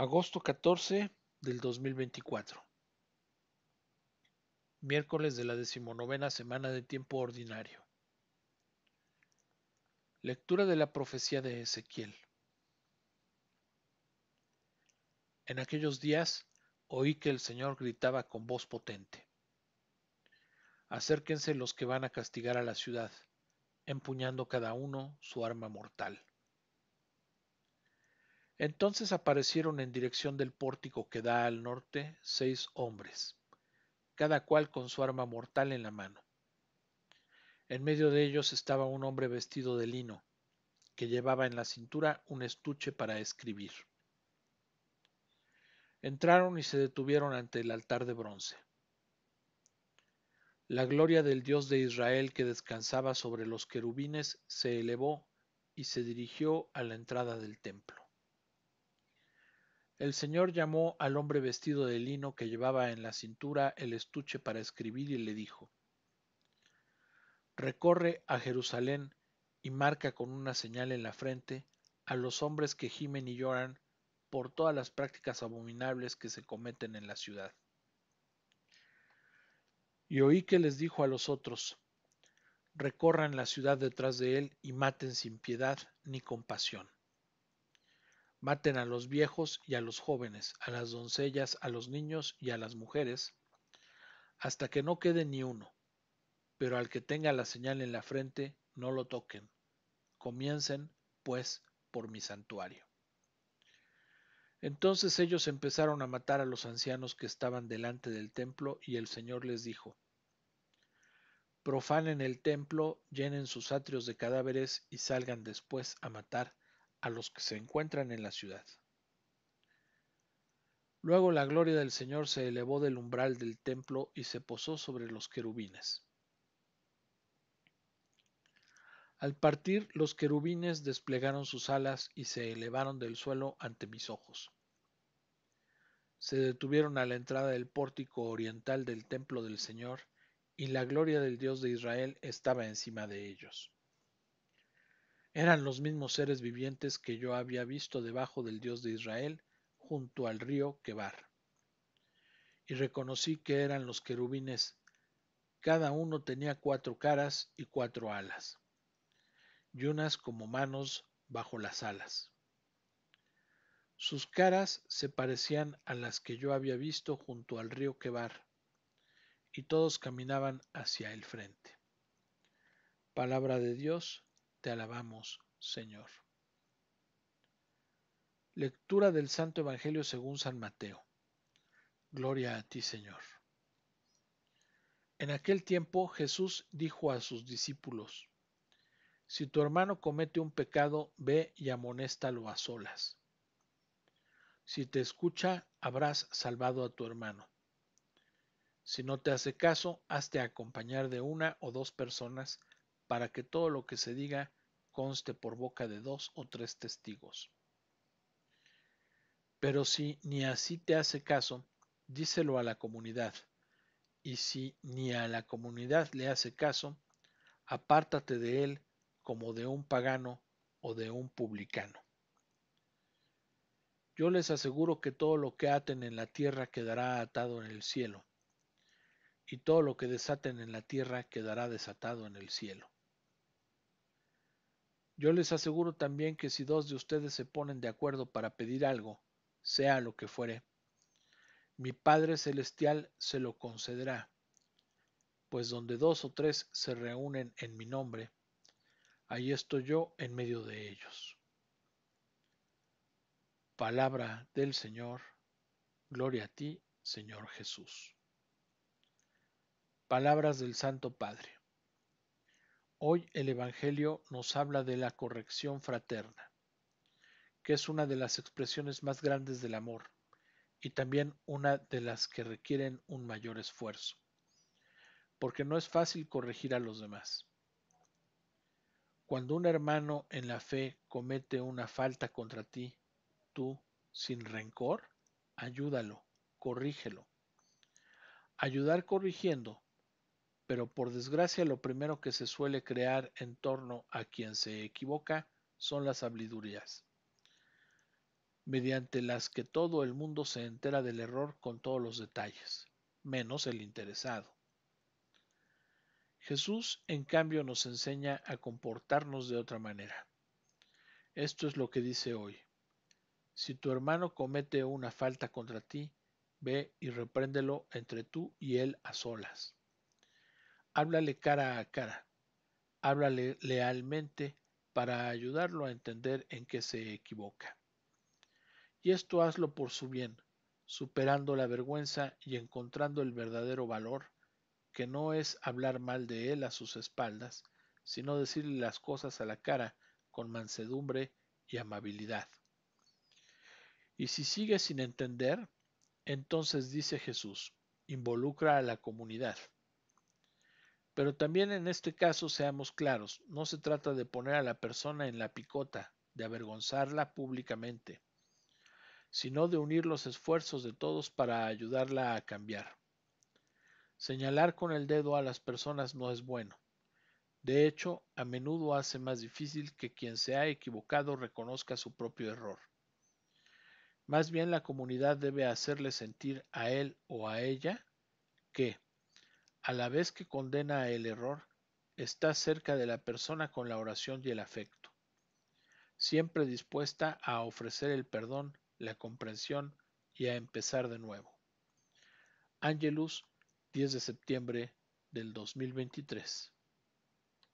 Agosto 14 del 2024. Miércoles de la decimonovena semana de tiempo ordinario. Lectura de la profecía de Ezequiel. En aquellos días oí que el Señor gritaba con voz potente. Acérquense los que van a castigar a la ciudad, empuñando cada uno su arma mortal. Entonces aparecieron en dirección del pórtico que da al norte seis hombres, cada cual con su arma mortal en la mano. En medio de ellos estaba un hombre vestido de lino, que llevaba en la cintura un estuche para escribir. Entraron y se detuvieron ante el altar de bronce. La gloria del Dios de Israel que descansaba sobre los querubines se elevó y se dirigió a la entrada del templo. El señor llamó al hombre vestido de lino que llevaba en la cintura el estuche para escribir y le dijo, Recorre a Jerusalén y marca con una señal en la frente a los hombres que gimen y lloran por todas las prácticas abominables que se cometen en la ciudad. Y oí que les dijo a los otros, Recorran la ciudad detrás de él y maten sin piedad ni compasión maten a los viejos y a los jóvenes, a las doncellas, a los niños y a las mujeres, hasta que no quede ni uno. Pero al que tenga la señal en la frente, no lo toquen. Comiencen, pues, por mi santuario. Entonces ellos empezaron a matar a los ancianos que estaban delante del templo, y el Señor les dijo, Profanen el templo, llenen sus atrios de cadáveres y salgan después a matar a los que se encuentran en la ciudad. Luego la gloria del Señor se elevó del umbral del templo y se posó sobre los querubines. Al partir, los querubines desplegaron sus alas y se elevaron del suelo ante mis ojos. Se detuvieron a la entrada del pórtico oriental del templo del Señor, y la gloria del Dios de Israel estaba encima de ellos. Eran los mismos seres vivientes que yo había visto debajo del Dios de Israel, junto al río Quebar. Y reconocí que eran los querubines. Cada uno tenía cuatro caras y cuatro alas, y unas como manos bajo las alas. Sus caras se parecían a las que yo había visto junto al río Quebar, y todos caminaban hacia el frente. Palabra de Dios, alabamos, Señor. Lectura del Santo Evangelio según San Mateo. Gloria a ti, Señor. En aquel tiempo Jesús dijo a sus discípulos, Si tu hermano comete un pecado, ve y amonéstalo a solas. Si te escucha, habrás salvado a tu hermano. Si no te hace caso, hazte acompañar de una o dos personas para que todo lo que se diga conste por boca de dos o tres testigos. Pero si ni así te hace caso, díselo a la comunidad. Y si ni a la comunidad le hace caso, apártate de él como de un pagano o de un publicano. Yo les aseguro que todo lo que aten en la tierra quedará atado en el cielo, y todo lo que desaten en la tierra quedará desatado en el cielo. Yo les aseguro también que si dos de ustedes se ponen de acuerdo para pedir algo, sea lo que fuere, mi Padre Celestial se lo concederá, pues donde dos o tres se reúnen en mi nombre, ahí estoy yo en medio de ellos. Palabra del Señor, gloria a ti, Señor Jesús. Palabras del Santo Padre. Hoy el Evangelio nos habla de la corrección fraterna, que es una de las expresiones más grandes del amor y también una de las que requieren un mayor esfuerzo, porque no es fácil corregir a los demás. Cuando un hermano en la fe comete una falta contra ti, tú, sin rencor, ayúdalo, corrígelo. Ayudar corrigiendo pero por desgracia lo primero que se suele crear en torno a quien se equivoca son las sabidurías, mediante las que todo el mundo se entera del error con todos los detalles, menos el interesado. Jesús, en cambio, nos enseña a comportarnos de otra manera. Esto es lo que dice hoy. Si tu hermano comete una falta contra ti, ve y repréndelo entre tú y él a solas. Háblale cara a cara. Háblale lealmente para ayudarlo a entender en qué se equivoca. Y esto hazlo por su bien, superando la vergüenza y encontrando el verdadero valor, que no es hablar mal de él a sus espaldas, sino decirle las cosas a la cara con mansedumbre y amabilidad. Y si sigue sin entender, entonces dice Jesús, involucra a la comunidad. Pero también en este caso seamos claros, no se trata de poner a la persona en la picota, de avergonzarla públicamente, sino de unir los esfuerzos de todos para ayudarla a cambiar. Señalar con el dedo a las personas no es bueno. De hecho, a menudo hace más difícil que quien se ha equivocado reconozca su propio error. Más bien la comunidad debe hacerle sentir a él o a ella que, a la vez que condena el error, está cerca de la persona con la oración y el afecto, siempre dispuesta a ofrecer el perdón, la comprensión y a empezar de nuevo. Angelus, 10 de septiembre del 2023.